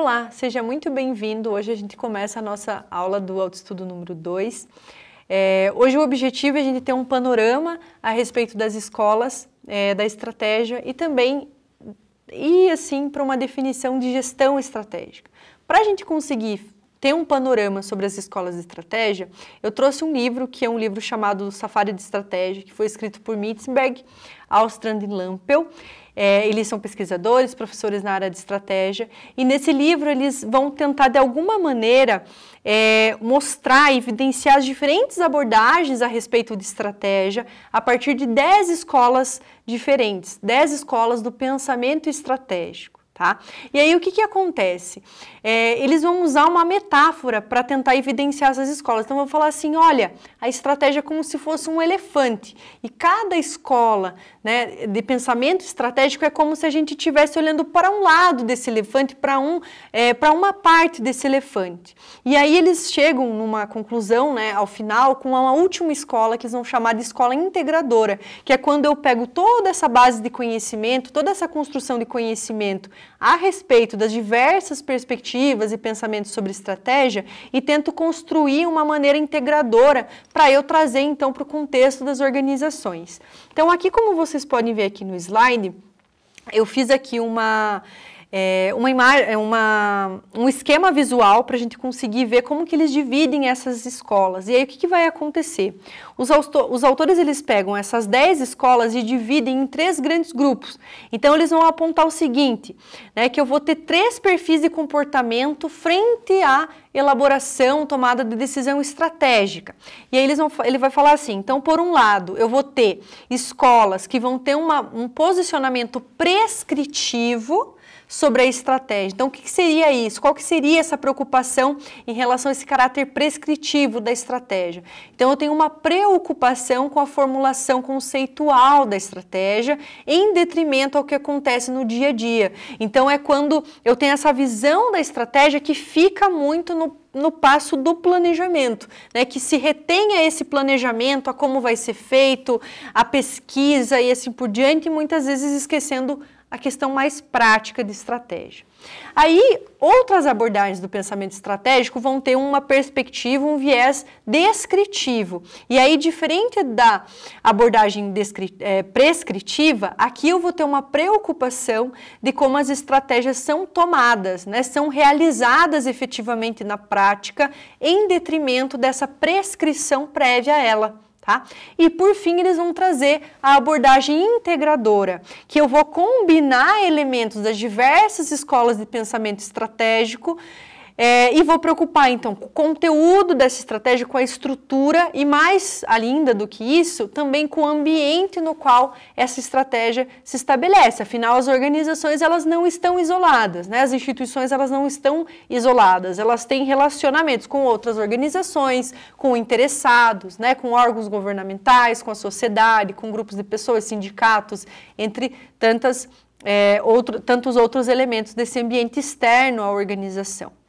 Olá, seja muito bem-vindo. Hoje a gente começa a nossa aula do Autoestudo número 2. É, hoje o objetivo é a gente ter um panorama a respeito das escolas, é, da estratégia e também ir assim para uma definição de gestão estratégica. Para a gente conseguir ter um panorama sobre as escolas de estratégia, eu trouxe um livro que é um livro chamado Safari de Estratégia, que foi escrito por Mitzberg, Alstrand e Lampel. É, eles são pesquisadores, professores na área de estratégia, e nesse livro eles vão tentar, de alguma maneira, é, mostrar, evidenciar as diferentes abordagens a respeito de estratégia a partir de 10 escolas diferentes, 10 escolas do pensamento estratégico tá? E aí o que, que acontece? É, eles vão usar uma metáfora para tentar evidenciar essas escolas. Então vão falar assim, olha, a estratégia é como se fosse um elefante e cada escola né, de pensamento estratégico é como se a gente estivesse olhando para um lado desse elefante, para um, é, para uma parte desse elefante. E aí eles chegam numa conclusão, né, ao final, com uma última escola que eles vão chamar de escola integradora, que é quando eu pego toda essa base de conhecimento, toda essa construção de conhecimento a respeito das diversas perspectivas e pensamentos sobre estratégia e tento construir uma maneira integradora para eu trazer então para o contexto das organizações. Então aqui como vocês podem ver aqui no slide, eu fiz aqui uma é, uma imagem, é uma, um esquema visual para a gente conseguir ver como que eles dividem essas escolas. E aí o que, que vai acontecer? Os, os autores eles pegam essas 10 escolas e dividem em três grandes grupos. Então eles vão apontar o seguinte, né, que eu vou ter três perfis de comportamento frente à elaboração, tomada de decisão estratégica. E aí eles vão, ele vai falar assim, então por um lado eu vou ter escolas que vão ter uma, um posicionamento prescritivo, sobre a estratégia. Então, o que seria isso? Qual que seria essa preocupação em relação a esse caráter prescritivo da estratégia? Então, eu tenho uma preocupação com a formulação conceitual da estratégia em detrimento ao que acontece no dia a dia. Então, é quando eu tenho essa visão da estratégia que fica muito no no passo do planejamento, né? que se retenha esse planejamento, a como vai ser feito, a pesquisa e assim por diante, e muitas vezes esquecendo a questão mais prática de estratégia. Aí, outras abordagens do pensamento estratégico vão ter uma perspectiva, um viés descritivo. E aí, diferente da abordagem é, prescritiva, aqui eu vou ter uma preocupação de como as estratégias são tomadas, né? são realizadas efetivamente na prática, em detrimento dessa prescrição prévia a ela tá? E por fim, eles vão trazer a abordagem integradora, que eu vou combinar elementos das diversas escolas de pensamento estratégico é, e vou preocupar então com o conteúdo dessa estratégia, com a estrutura e mais ainda do que isso, também com o ambiente no qual essa estratégia se estabelece. Afinal, as organizações elas não estão isoladas, né? As instituições elas não estão isoladas, elas têm relacionamentos com outras organizações, com interessados, né? Com órgãos governamentais, com a sociedade, com grupos de pessoas, sindicatos, entre tantas é, outro, tantos outros elementos desse ambiente externo à organização.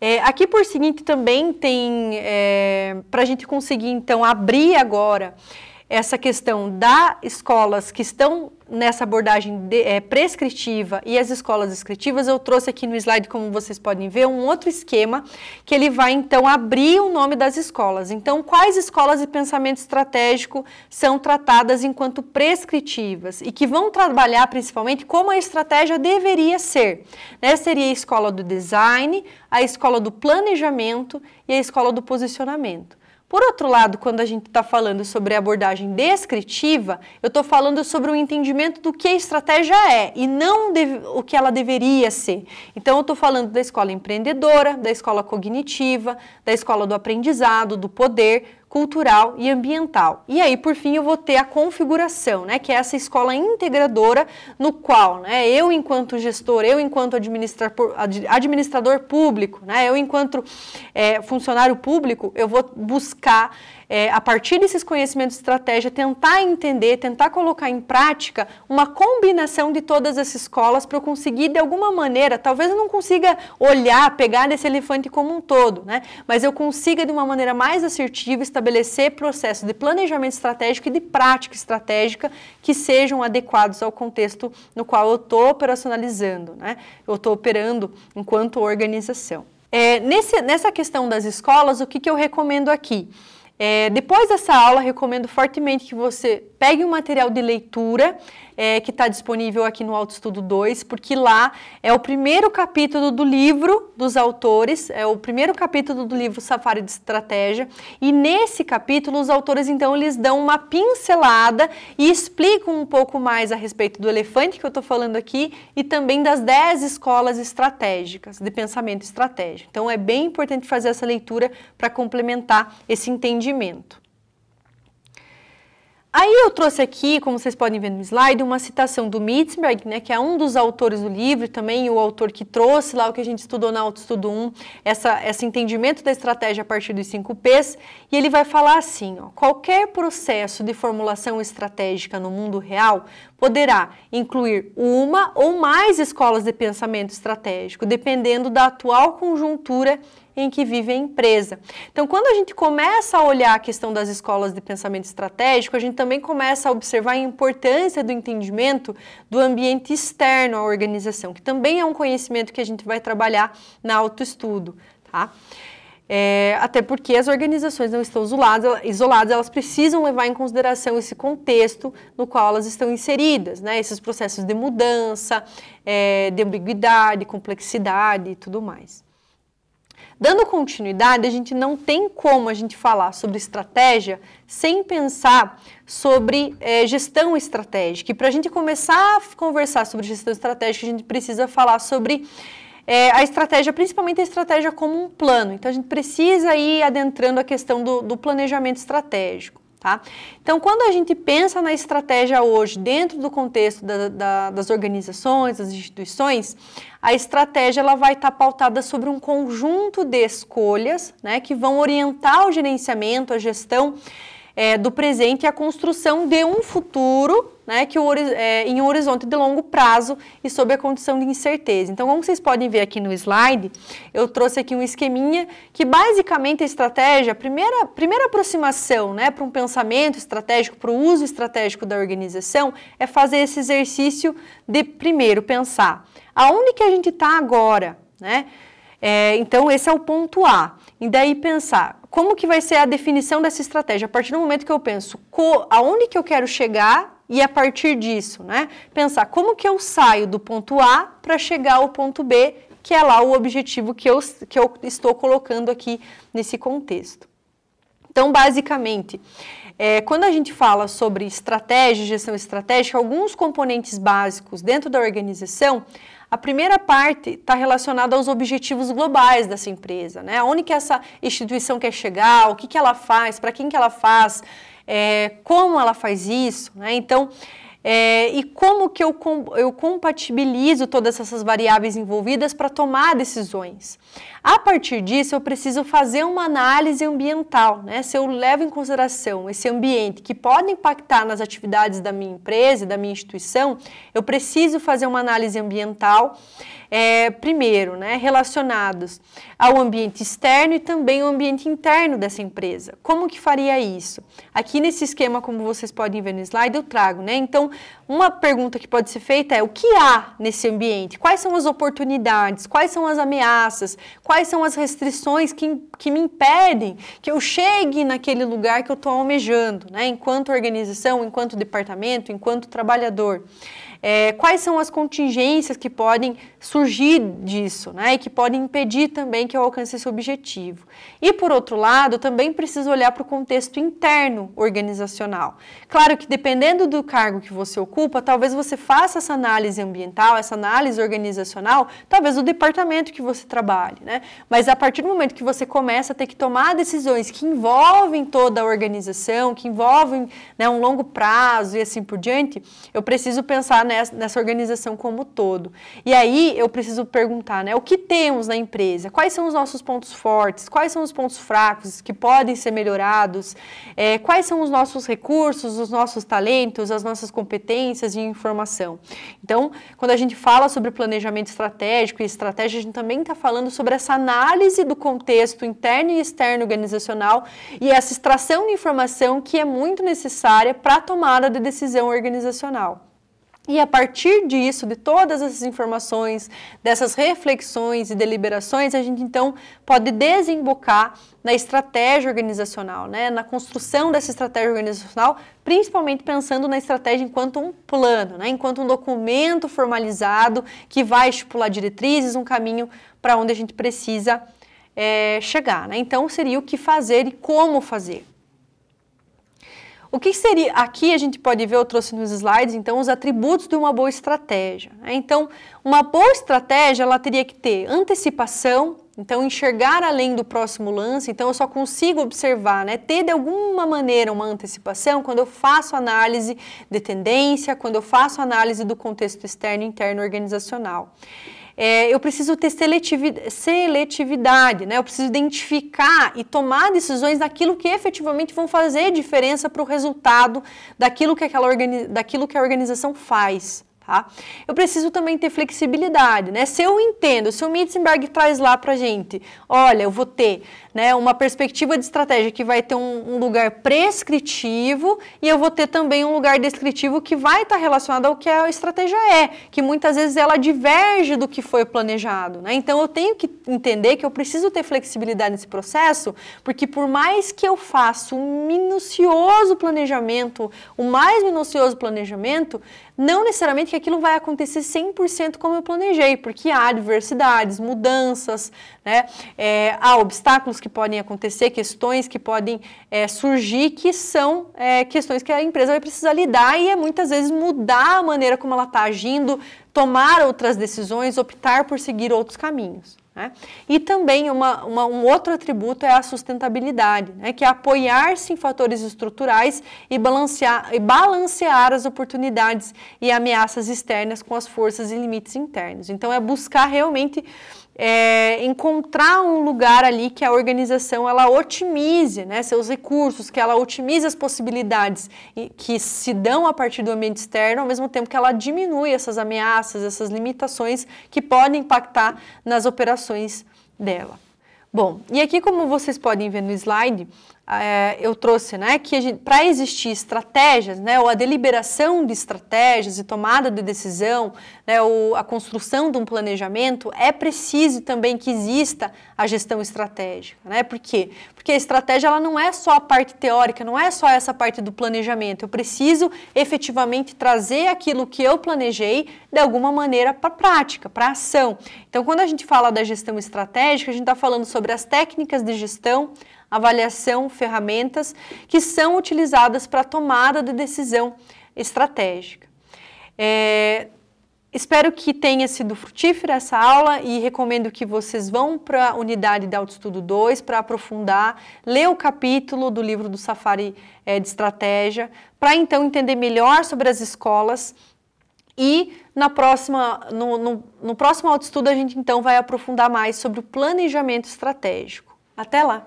É, aqui por seguinte também tem, é, para a gente conseguir então abrir agora essa questão das escolas que estão nessa abordagem de, é, prescritiva e as escolas descritivas, eu trouxe aqui no slide, como vocês podem ver, um outro esquema que ele vai então abrir o nome das escolas. Então, quais escolas de pensamento estratégico são tratadas enquanto prescritivas e que vão trabalhar principalmente como a estratégia deveria ser? Né? Seria a escola do design, a escola do planejamento e a escola do posicionamento. Por outro lado, quando a gente está falando sobre abordagem descritiva, eu estou falando sobre o entendimento do que a estratégia é e não deve, o que ela deveria ser. Então, eu estou falando da escola empreendedora, da escola cognitiva, da escola do aprendizado, do poder, cultural e ambiental. E aí, por fim, eu vou ter a configuração, né, que é essa escola integradora no qual, né, eu enquanto gestor, eu enquanto administrador público, né, eu enquanto é, funcionário público, eu vou buscar é, a partir desses conhecimentos de estratégia, tentar entender, tentar colocar em prática uma combinação de todas essas escolas para eu conseguir, de alguma maneira, talvez eu não consiga olhar, pegar desse elefante como um todo, né? Mas eu consiga, de uma maneira mais assertiva, estabelecer processos de planejamento estratégico e de prática estratégica que sejam adequados ao contexto no qual eu estou operacionalizando, né? Eu estou operando enquanto organização. É, nesse, nessa questão das escolas, o que, que eu recomendo aqui? É, depois dessa aula, recomendo fortemente que você pegue o um material de leitura é, que está disponível aqui no Autoestudo 2, porque lá é o primeiro capítulo do livro dos autores, é o primeiro capítulo do livro Safari de Estratégia, e nesse capítulo os autores então lhes dão uma pincelada e explicam um pouco mais a respeito do elefante que eu estou falando aqui e também das 10 escolas estratégicas, de pensamento estratégico. Então é bem importante fazer essa leitura para complementar esse entendimento entendimento. Aí eu trouxe aqui, como vocês podem ver no slide, uma citação do Mitzberg, né, que é um dos autores do livro, também o autor que trouxe lá o que a gente estudou na Autoestudo 1, essa, esse entendimento da estratégia a partir dos 5 Ps, e ele vai falar assim, ó, qualquer processo de formulação estratégica no mundo real poderá incluir uma ou mais escolas de pensamento estratégico, dependendo da atual conjuntura em que vive a empresa. Então, quando a gente começa a olhar a questão das escolas de pensamento estratégico, a gente também começa a observar a importância do entendimento do ambiente externo à organização, que também é um conhecimento que a gente vai trabalhar na autoestudo, tá? É, até porque as organizações não estão isoladas, isoladas, elas precisam levar em consideração esse contexto no qual elas estão inseridas, né? esses processos de mudança, é, de ambiguidade, complexidade e tudo mais. Dando continuidade, a gente não tem como a gente falar sobre estratégia sem pensar sobre é, gestão estratégica. E para a gente começar a conversar sobre gestão estratégica, a gente precisa falar sobre é, a estratégia, principalmente a estratégia como um plano. Então a gente precisa ir adentrando a questão do, do planejamento estratégico. Tá? Então, quando a gente pensa na estratégia hoje, dentro do contexto da, da, das organizações, das instituições, a estratégia ela vai estar tá pautada sobre um conjunto de escolhas né, que vão orientar o gerenciamento, a gestão é, do presente e a construção de um futuro né, que o, é, em um horizonte de longo prazo e sob a condição de incerteza. Então, como vocês podem ver aqui no slide, eu trouxe aqui um esqueminha que basicamente a estratégia, a primeira, primeira aproximação né, para um pensamento estratégico, para o uso estratégico da organização, é fazer esse exercício de primeiro pensar aonde que a gente está agora, né? É, então, esse é o ponto A. E daí pensar, como que vai ser a definição dessa estratégia? A partir do momento que eu penso co, aonde que eu quero chegar e a partir disso, né? Pensar como que eu saio do ponto A para chegar ao ponto B, que é lá o objetivo que eu, que eu estou colocando aqui nesse contexto. Então, basicamente, é, quando a gente fala sobre estratégia, gestão estratégica, alguns componentes básicos dentro da organização a primeira parte está relacionada aos objetivos globais dessa empresa, né? Onde que essa instituição quer chegar, o que, que ela faz, para quem que ela faz, é, como ela faz isso, né? Então, é, e como que eu, eu compatibilizo todas essas variáveis envolvidas para tomar decisões? A partir disso, eu preciso fazer uma análise ambiental, né? Se eu levo em consideração esse ambiente que pode impactar nas atividades da minha empresa, da minha instituição, eu preciso fazer uma análise ambiental, é, primeiro, né, relacionados ao ambiente externo e também ao ambiente interno dessa empresa. Como que faria isso? Aqui nesse esquema, como vocês podem ver no slide, eu trago, né? Então, uma pergunta que pode ser feita é o que há nesse ambiente? Quais são as oportunidades? Quais são as ameaças? Quais são as restrições que, que me impedem que eu chegue naquele lugar que eu estou almejando, né? enquanto organização, enquanto departamento, enquanto trabalhador? É, quais são as contingências que podem surgir disso, né? E que podem impedir também que eu alcance esse objetivo. E por outro lado, também preciso olhar para o contexto interno organizacional. Claro que dependendo do cargo que você ocupa, talvez você faça essa análise ambiental, essa análise organizacional, talvez do departamento que você trabalhe, né? Mas a partir do momento que você começa a ter que tomar decisões que envolvem toda a organização, que envolvem né, um longo prazo e assim por diante, eu preciso pensar né, nessa organização como todo. E aí eu preciso perguntar, né, o que temos na empresa? Quais são os nossos pontos fortes? Quais são os pontos fracos que podem ser melhorados? É, quais são os nossos recursos, os nossos talentos, as nossas competências e informação? Então, quando a gente fala sobre planejamento estratégico e estratégia, a gente também está falando sobre essa análise do contexto interno e externo organizacional e essa extração de informação que é muito necessária para a tomada de decisão organizacional. E a partir disso, de todas essas informações, dessas reflexões e deliberações, a gente então pode desembocar na estratégia organizacional, né? na construção dessa estratégia organizacional, principalmente pensando na estratégia enquanto um plano, né? enquanto um documento formalizado que vai estipular diretrizes, um caminho para onde a gente precisa é, chegar. Né? Então, seria o que fazer e como fazer. O que seria? Aqui a gente pode ver, eu trouxe nos slides, então, os atributos de uma boa estratégia. Né? Então, uma boa estratégia, ela teria que ter antecipação, então, enxergar além do próximo lance, então eu só consigo observar, né? Ter de alguma maneira uma antecipação quando eu faço análise de tendência, quando eu faço análise do contexto externo e interno organizacional é, eu preciso ter seletividade, seletividade, né? Eu preciso identificar e tomar decisões daquilo que efetivamente vão fazer diferença para o resultado daquilo que, aquela organi daquilo que a organização faz. Tá? Eu preciso também ter flexibilidade, né? Se eu entendo, se o Mitzenberg traz lá para gente, olha, eu vou ter né, uma perspectiva de estratégia que vai ter um, um lugar prescritivo e eu vou ter também um lugar descritivo que vai estar tá relacionado ao que a estratégia é, que muitas vezes ela diverge do que foi planejado. Né? Então eu tenho que entender que eu preciso ter flexibilidade nesse processo, porque por mais que eu faça um minucioso planejamento, o mais minucioso planejamento, não necessariamente que aquilo vai acontecer 100% como eu planejei, porque há adversidades, mudanças, né? É, há obstáculos que que podem acontecer, questões que podem é, surgir, que são é, questões que a empresa vai precisar lidar e é muitas vezes mudar a maneira como ela está agindo, tomar outras decisões, optar por seguir outros caminhos. Né? E também uma, uma, um outro atributo é a sustentabilidade, né? que é apoiar-se em fatores estruturais e balancear, e balancear as oportunidades e ameaças externas com as forças e limites internos. Então é buscar realmente é, encontrar um lugar ali que a organização ela otimize né, seus recursos, que ela otimize as possibilidades que se dão a partir do ambiente externo, ao mesmo tempo que ela diminui essas ameaças, essas limitações que podem impactar nas operações alterações dela. Bom, e aqui como vocês podem ver no slide, é, eu trouxe, né, que para existir estratégias, né, ou a deliberação de estratégias e tomada de decisão, né, ou a construção de um planejamento, é preciso também que exista a gestão estratégica, né? Por quê? Porque a estratégia ela não é só a parte teórica, não é só essa parte do planejamento. Eu preciso efetivamente trazer aquilo que eu planejei de alguma maneira para prática, para ação. Então, quando a gente fala da gestão estratégica, a gente está falando sobre as técnicas de gestão, avaliação, ferramentas que são utilizadas para tomada de decisão estratégica. É, espero que tenha sido frutífera essa aula e recomendo que vocês vão para a unidade de autoestudo 2 para aprofundar, ler o capítulo do livro do Safari é, de Estratégia, para então entender melhor sobre as escolas e na próxima, no, no, no próximo autoestudo a gente então vai aprofundar mais sobre o planejamento estratégico. Até lá!